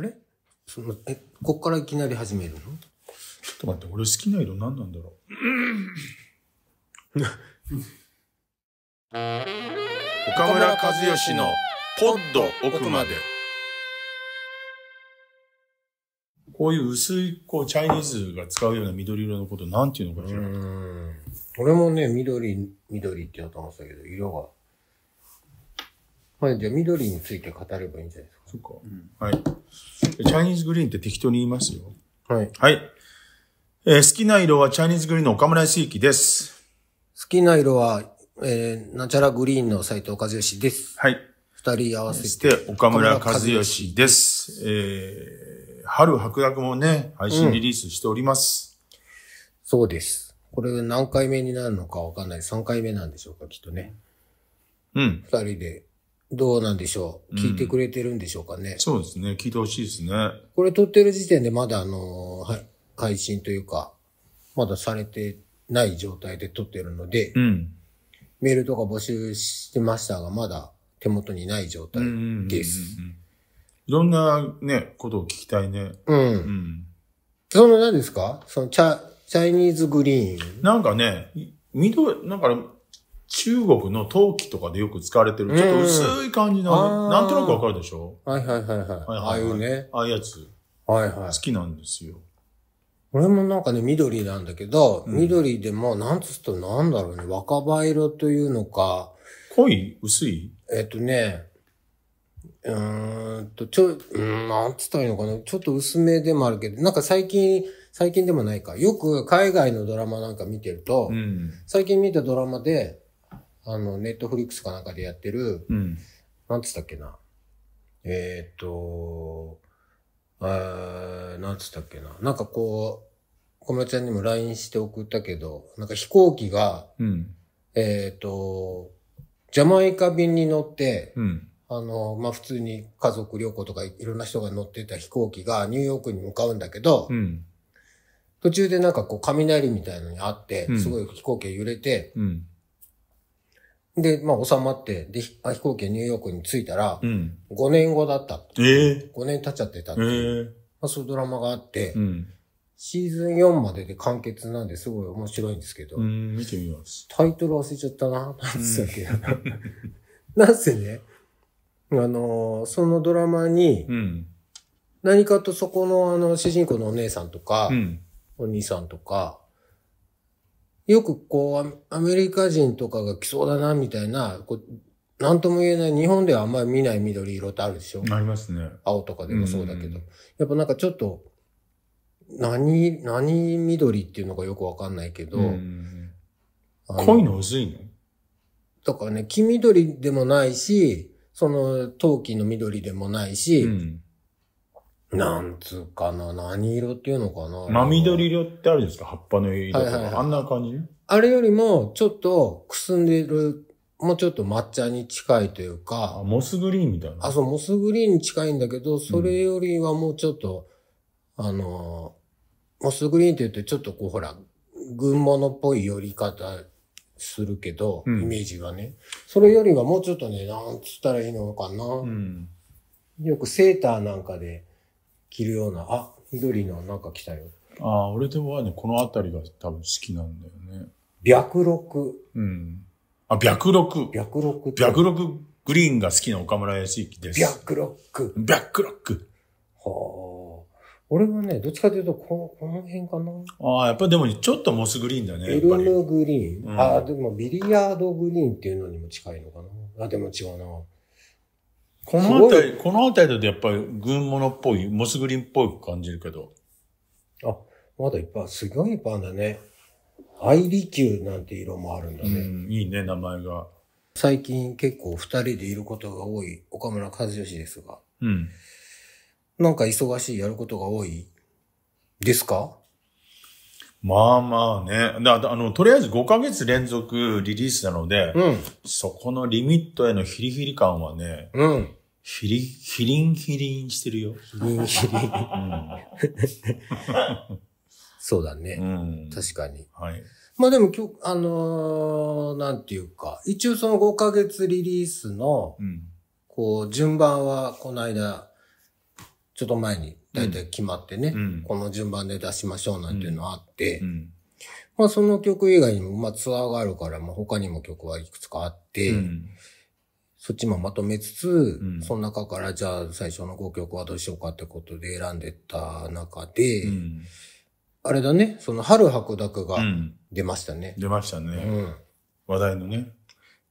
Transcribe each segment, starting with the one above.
あれその、え、こっからいきなり始めるのちょっと待って、俺好きな色何なんだろう。岡村和義のポッド奥まで。こういう薄い、こう、チャイニーズが使うような緑色のこと、なんていうのかしら。俺もね、緑、緑って言おうと思ってたけど、色が。まあ、じゃあ緑について語ればいいんじゃないですか。そっか。はい。チャイニーズグリーンって適当に言いますよ。はい。はい。えー、好きな色はチャイニーズグリーンの岡村祐樹です。好きな色は、えー、なんちグリーンの斉藤和義です。はい。二人合わせて。して、岡村和義です。えー、春白濁もね、配信リリースしております。うん、そうです。これ何回目になるのかわかんない。3回目なんでしょうか、きっとね。うん。二人でどうなんでしょう聞いてくれてるんでしょうかね、うん、そうですね。聞いてほしいですね。これ撮ってる時点でまだあの、はい、配信というか、まだされてない状態で撮ってるので、うん、メールとか募集してましたが、まだ手元にない状態です。いろんなね、ことを聞きたいね。うん。うん、その何ですかそのチャ、チャイニーズグリーン。なんかね、緑、なんか中国の陶器とかでよく使われてる、ちょっと薄い感じの、なんとなくわかるでしょはいはいはいはい。ああいうね。ああいうやつ。はいはい。好きなんですよ。俺もなんかね、緑なんだけど、緑でも、なんつうとなんだろうね、若葉色というのか。濃い薄いえっとね、うんと、ちょ、うん、なんつったらいいのかな。ちょっと薄めでもあるけど、なんか最近、最近でもないか。よく海外のドラマなんか見てると、うん、最近見たドラマで、あの、ネットフリックスかなんかでやってる、うん、なんつったっけな。えっ、と、あなんつったっけな。なんかこう、小室ちゃんにも LINE して送ったけど、なんか飛行機が、うん、えっ、と、ジャマイカ便に乗って、うん、あの、まあ、普通に家族旅行とかいろんな人が乗ってた飛行機がニューヨークに向かうんだけど、うん、途中でなんかこう雷みたいのにあって、すごい飛行機が揺れて、うん、で、まあ、収まって、で、飛行機ニューヨークに着いたら、うん、5年後だったええー、5年経っちゃってたってえー、まあ、そういうドラマがあって、うん、シーズン4までで完結なんですごい面白いんですけど、うん、見てみます。タイトル忘れちゃったな、なんっけ。なんせね、あのー、そのドラマに、何かとそこのあの、主人公のお姉さんとか、うん、お兄さんとか、よくこう、アメリカ人とかが来そうだな、みたいな、こう、なんとも言えない、日本ではあんまり見ない緑色ってあるでしょありますね。青とかでもそうだけど。やっぱなんかちょっと、何、何緑っていうのかよくわかんないけど。濃いの薄いのとかね、黄緑でもないし、その、陶器の緑でもないし、うん、なんつうかな、何色っていうのかな。真緑色ってあるんですか葉っぱの色とか、はいはいはいあんな感じあれよりも、ちょっとくすんでる、もうちょっと抹茶に近いというあ、か、モスグリーンみたいな。あ、そう、モスグリーンに近いんだけど、それよりはもうちょっと、あのモスグリーンって言ってちょっとこう、ほら、群物っぽい寄り方するけど、うんイメージがね。それよりはもうちょっとね、なんつったらいいのかな。うん。よくセーターなんかで、着るような、あ、緑のなんか着たよ。ああ、俺でもね、この辺りが多分好きなんだよね。白録。うん。あ、白録。白録。白録グリーンが好きな岡村康之です。白録。白録。はあ。俺はね、どっちかというと、この、この辺かな。ああ、やっぱでもちょっとモスグリーンだね。エルムグリーン。うん、ああ、でもビリヤードグリーンっていうのにも近いのかな。あ、でも違うな。この辺り、この辺りだとやっぱり軍物っぽい、モスグリーンっぽい感じるけど。あ、まだいっぱい、すごいいっぱいあるんだね。アイリキューなんて色もあるんだね。うん、いいね、名前が。最近結構二人でいることが多い岡村和義ですが。うん。なんか忙しい、やることが多いですかまあまあね。だ、あの、とりあえず5ヶ月連続リリースなので、うん、そこのリミットへのヒリヒリ感はね、うん。ヒリ、ヒリンヒリンしてるよ。ヒリンヒリン。そうだね。うん、確かに。はい。まあでも今日、あのー、なんていうか、一応その5ヶ月リリースの、うん、こう、順番はこの間、ちょっと前に大体決まってね、うん、この順番で出しましょうなんていうのはあって、うん、まあその曲以外にも、まあツアーがあるから、まあ他にも曲はいくつかあって、うん、そっちもまとめつつ、その中からじゃあ最初の5曲はどうしようかってことで選んでた中で、あれだね、その春白濁が出ましたね。出ましたね。話題のね。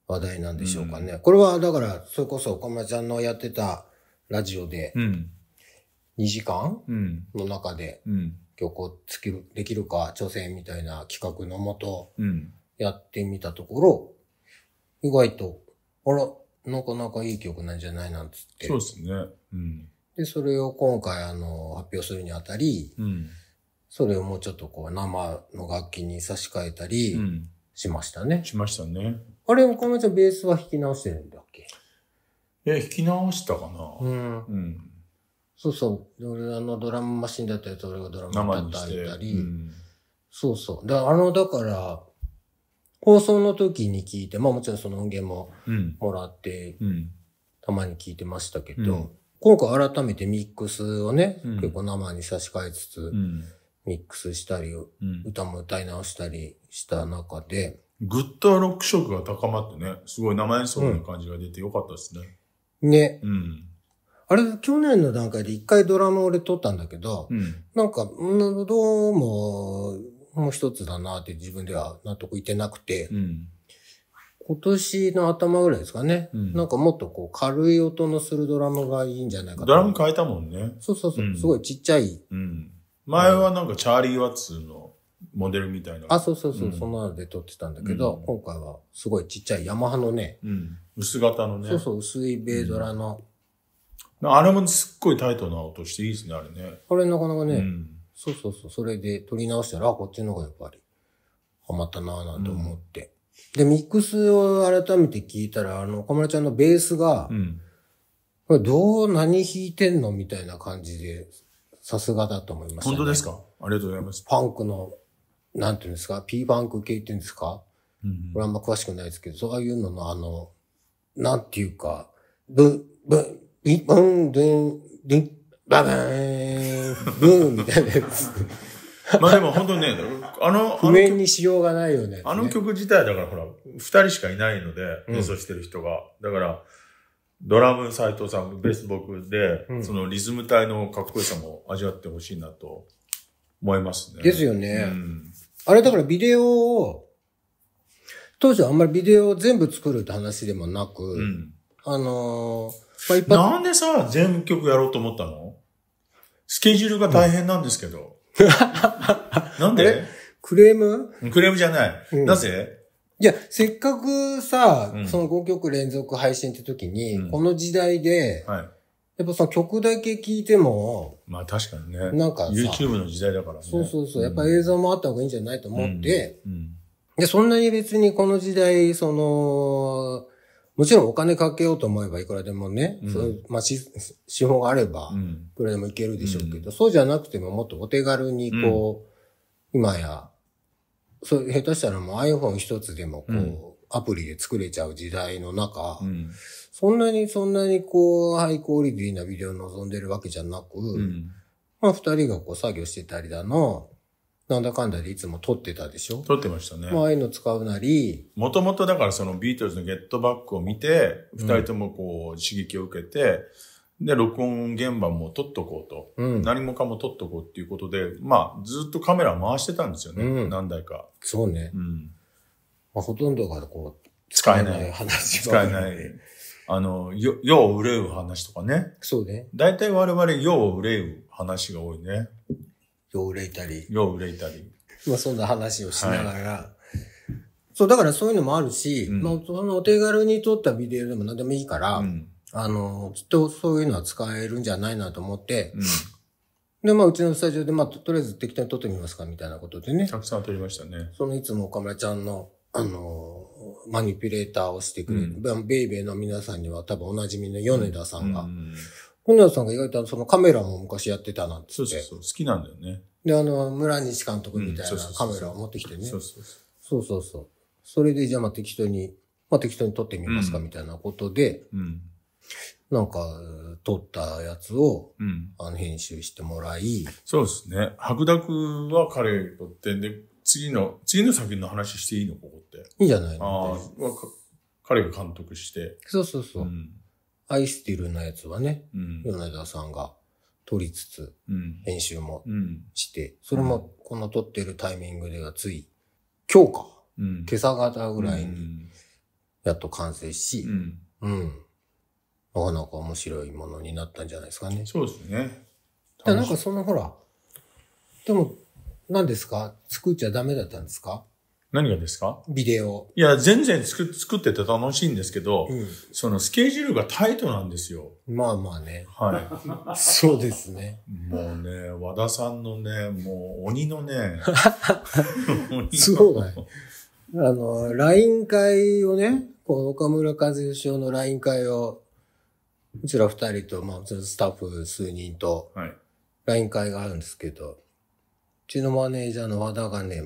話題なんでしょうかね。これはだから、それこそ岡村ちゃんのやってたラジオで、2時間の中で曲をつる、できるか挑戦みたいな企画のもと、やってみたところ、意外と、あら、なかなかいい曲なんじゃないなんつって。そうですね。うん、で、それを今回あの、発表するにあたり、うん、それをもうちょっとこう、生の楽器に差し替えたり、しましたね、うん、しましたね。あれ、岡村ちゃんベースは弾き直してるんだっけえ、弾き直したかなうん。うん。そうそう。俺、あの、ドラムマシンだったやつ、俺がドラム叩いたり、うん、そうそう。で、あの、だから、放送の時に聞いて、まあもちろんその音源ももらって、うん、たまに聞いてましたけど、うん、今回改めてミックスをね、結構生に差し替えつつ、ミックスしたり、歌も歌い直したりした中で、ッターロック色が高まってね、すごい生演奏の感じが出てよかったですね。ね。うん。あれ、去年の段階で一回ドラマ俺撮ったんだけど、うん、なんか、どうも、もう一つだなって自分では納得いってなくて、うん、今年の頭ぐらいですかね、うん、なんかもっとこう軽い音のするドラムがいいんじゃないかドラム変えたもんね。そうそうそう、すごいちっちゃい。前はなんかチャーリー・ワッツのモデルみたいな。あ、そうそうそう、そんなので撮ってたんだけど、今回はすごいちっちゃいヤマハのね、薄型のね。そうそう、薄いベイドラの、あれもすっごいタイトな音していいですね、あれね。あれなかなかね、うん、そうそうそう、それで撮り直したら、こっちの方がやっぱり、ハマったなぁなんて思って、うん、で、ミックスを改めて聞いたら、あの、小村ちゃんのベースが、うん、これどう、何弾いてんのみたいな感じで、さすがだと思いました、ね、本当ですかありがとうございます。パンクの、なんていうんですか ?P パンク系っていうんですか、うん、これあんま詳しくないですけど、そういうのの、あの、なんていうか、ブン、ブン、一ンで、ン、ドン、リン、ババーン、ブーンみたいなやつ。まあでも本当にね、あの、譜面にしようがないよね。あの曲自体だからほら、二人しかいないので、演奏してる人が。だから、ドラム斎藤さん、ベース僕で、うん、そのリズム体のかっこよさも味わってほしいなと思いますね。ですよね。うん、あれだからビデオを、当時はあんまりビデオを全部作るって話でもなく、うん、あのーなんでさ、全曲やろうと思ったのスケジュールが大変なんですけど。なんでクレームクレームじゃない。うん、なぜいや、せっかくさ、うん、その5曲連続配信って時に、この時代で、はい、やっぱその曲だけ聴いても、まあ確かにね。なんか YouTube の時代だからね。そうそうそう。やっぱ映像もあった方がいいんじゃないと思って、で、そんなに別にこの時代、その、もちろんお金かけようと思えばいくらでもね、うん、そういう、まあ、資本があれば、いくらでもいけるでしょうけど、うん、そうじゃなくてももっとお手軽にこう、今や、そう、下手したらもう iPhone 一つでもこう、アプリで作れちゃう時代の中、そんなにそんなにこう、ハイクオリティなビデオを望んでるわけじゃなく、まあ二人がこう作業してたりだの、なんだかんだでいつも撮ってたでしょ撮ってましたね。まあ、ああいうの使うなり。もともとだからそのビートルズのゲットバックを見て、二、人ともこう刺激を受けて、で、録音現場も撮っとこうと、うん、何もかも撮っとこうっていうことで、まあ、ずっとカメラ回してたんですよね。うん、何台か。そうね。うん。まあ、ほとんどがこう、使えない話使えない。あの、よ、よう憂う話とかね。そうね。大体我々よう憂う話が多いね。よう憂いたり。よう憂いたり。まあそんな話をしながら、はい、そう、だからそういうのもあるし、うん、まあそのお手軽に撮ったビデオでも何でもいいから、うん、あの、きっとそういうのは使えるんじゃないなと思って、うんで、まあ、うちのスタジオで、まあ、とりあえず適当に撮ってみますか、みたいなことでね。たくさん撮りましたね。その、いつも岡村ちゃんの、あのマニピュレーターをしてくれる、うん、ベイベーの皆さんには多分おなじみの米田さんが、うん、船野さんが意外とそのカメラも昔やってたなんてそうそうそう、好きなんだよね。で、あの、村西監督みたいなカメラを持ってきてね。そうそうそう。そうそうそれで、じゃあまあ適当に、まあ適当に撮ってみますかみたいなことで、うん、なんか、撮ったやつを、うん、あの編集してもらい。そうですね。白濁は彼にとってで、次の、次の作品の話していいのここって。いいんじゃないのああ、彼が監督して。そうそうそう。うん愛してるなやつはね、うん、米田さんが撮りつつ、編集もして、それもこの撮ってるタイミングではつい、今日か、今朝方ぐらいに、やっと完成し、うん。なかなか面白いものになったんじゃないですかね。そうですね。だなんかそのほら、でも、何ですか作っちゃダメだったんですか何がですかビデオ。いや、全然作作ってて楽しいんですけど、うん、そのスケジュールがタイトなんですよ。まあまあね。はい。そうですね。もうね、和田さんのね、もう鬼のね。そうだあの、LINE 会をね、この岡村和義の LINE 会を、うちら二人と、まあ、スタッフ数人と、LINE 会があるんですけど、はい、うちのマネージャーの和田がね、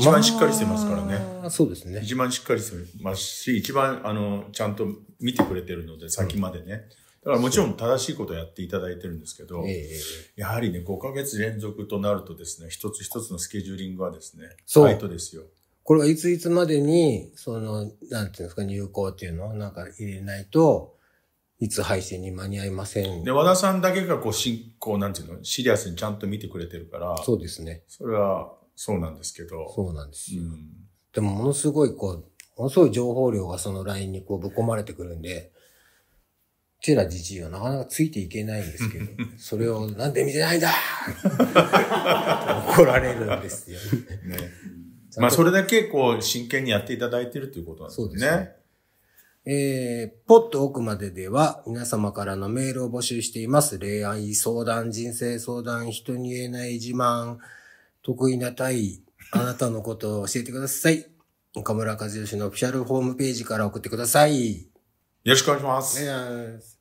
一番しっかりしてますからね。まあ、そうですね。一番しっかりしてますし、一番、あの、ちゃんと見てくれてるので、先までね。だからもちろん正しいことをやっていただいてるんですけど、ええ、やはりね、5ヶ月連続となるとですね、一つ一つのスケジューリングはですね、そう。ファイトですよ。これはいついつまでに、その、なんていうんですか、入稿っていうのをなんか入れないと、いつ配信に間に合いません。で、和田さんだけがこう、進行、なんていうの、シリアスにちゃんと見てくれてるから、そうですね。それは、そうなんですけど。そうなんですよ。うん、でもものすごいこう、ものすごい情報量がその LINE にこうぶっ込まれてくるんで、ェラじじいはなかなかついていけないんですけど、それをなんで見てないんだ怒られるんですよ。ね、まあそれだけこう真剣にやっていただいてるということなんですね。そうですね。えー、ポッと奥まででは皆様からのメールを募集しています。恋愛、相談、人生相談、人に言えない自慢、得意な対あなたのことを教えてください。岡村和義のオフィシャルホームページから送ってください。よろしくお願いします。お願いします。